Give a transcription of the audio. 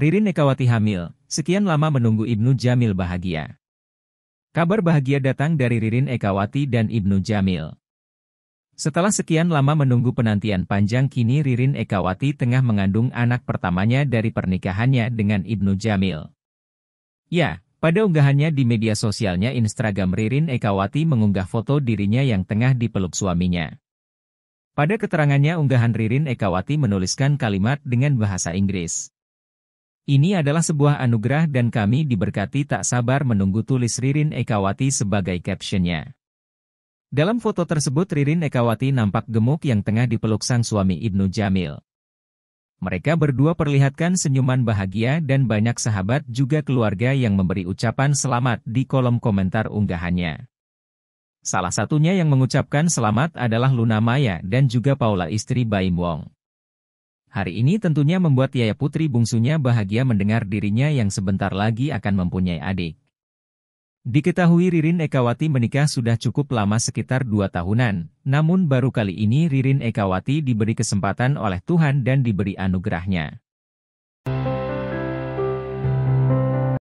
Ririn Nekawati hamil, sekian lama menunggu Ibnu Jamil bahagia. Kabar bahagia datang dari Ririn Ekawati dan Ibnu Jamil. Setelah sekian lama menunggu penantian panjang kini Ririn Ekawati tengah mengandung anak pertamanya dari pernikahannya dengan Ibnu Jamil. Ya, pada unggahannya di media sosialnya Instagram Ririn Ekawati mengunggah foto dirinya yang tengah dipeluk suaminya. Pada keterangannya unggahan Ririn Ekawati menuliskan kalimat dengan bahasa Inggris. Ini adalah sebuah anugerah dan kami diberkati tak sabar menunggu tulis Ririn Ekawati sebagai captionnya. Dalam foto tersebut Ririn Ekawati nampak gemuk yang tengah dipeluk sang suami Ibnu Jamil. Mereka berdua perlihatkan senyuman bahagia dan banyak sahabat juga keluarga yang memberi ucapan selamat di kolom komentar unggahannya. Salah satunya yang mengucapkan selamat adalah Luna Maya dan juga Paula istri Baim Wong. Hari ini tentunya membuat Yaya Putri bungsunya bahagia mendengar dirinya yang sebentar lagi akan mempunyai adik. Diketahui Ririn Ekawati menikah sudah cukup lama sekitar dua tahunan, namun baru kali ini Ririn Ekawati diberi kesempatan oleh Tuhan dan diberi anugerahnya.